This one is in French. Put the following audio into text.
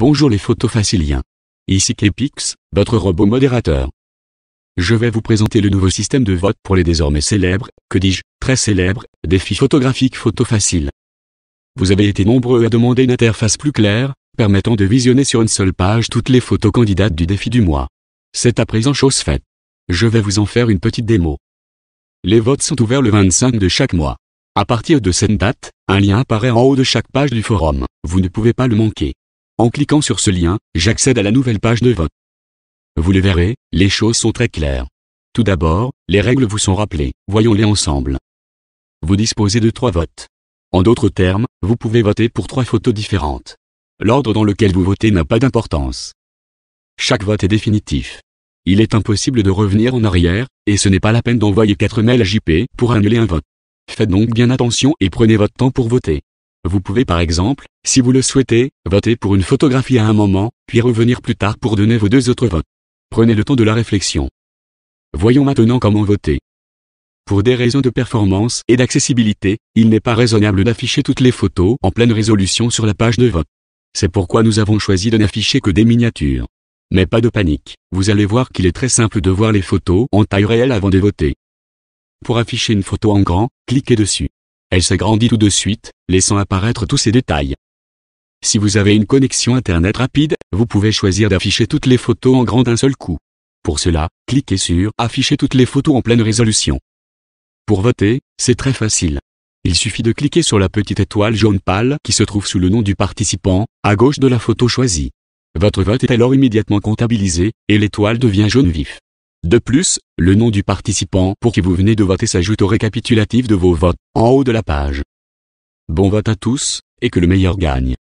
Bonjour les photofaciliens. Ici Kepix, votre robot modérateur. Je vais vous présenter le nouveau système de vote pour les désormais célèbres, que dis-je, très célèbres, défis photographiques photofacile. Vous avez été nombreux à demander une interface plus claire, permettant de visionner sur une seule page toutes les photos candidates du défi du mois. C'est à présent chose faite. Je vais vous en faire une petite démo. Les votes sont ouverts le 25 de chaque mois. À partir de cette date, un lien apparaît en haut de chaque page du forum. Vous ne pouvez pas le manquer. En cliquant sur ce lien, j'accède à la nouvelle page de vote. Vous le verrez, les choses sont très claires. Tout d'abord, les règles vous sont rappelées, voyons-les ensemble. Vous disposez de trois votes. En d'autres termes, vous pouvez voter pour trois photos différentes. L'ordre dans lequel vous votez n'a pas d'importance. Chaque vote est définitif. Il est impossible de revenir en arrière, et ce n'est pas la peine d'envoyer quatre mails à JP pour annuler un vote. Faites donc bien attention et prenez votre temps pour voter. Vous pouvez par exemple, si vous le souhaitez, voter pour une photographie à un moment, puis revenir plus tard pour donner vos deux autres votes. Prenez le temps de la réflexion. Voyons maintenant comment voter. Pour des raisons de performance et d'accessibilité, il n'est pas raisonnable d'afficher toutes les photos en pleine résolution sur la page de vote. C'est pourquoi nous avons choisi de n'afficher que des miniatures. Mais pas de panique, vous allez voir qu'il est très simple de voir les photos en taille réelle avant de voter. Pour afficher une photo en grand, cliquez dessus. Elle s'agrandit tout de suite, laissant apparaître tous ces détails. Si vous avez une connexion Internet rapide, vous pouvez choisir d'afficher toutes les photos en grand d'un seul coup. Pour cela, cliquez sur Afficher toutes les photos en pleine résolution. Pour voter, c'est très facile. Il suffit de cliquer sur la petite étoile jaune pâle qui se trouve sous le nom du participant, à gauche de la photo choisie. Votre vote est alors immédiatement comptabilisé, et l'étoile devient jaune vif. De plus, le nom du participant pour qui vous venez de voter s'ajoute au récapitulatif de vos votes, en haut de la page. Bon vote à tous, et que le meilleur gagne.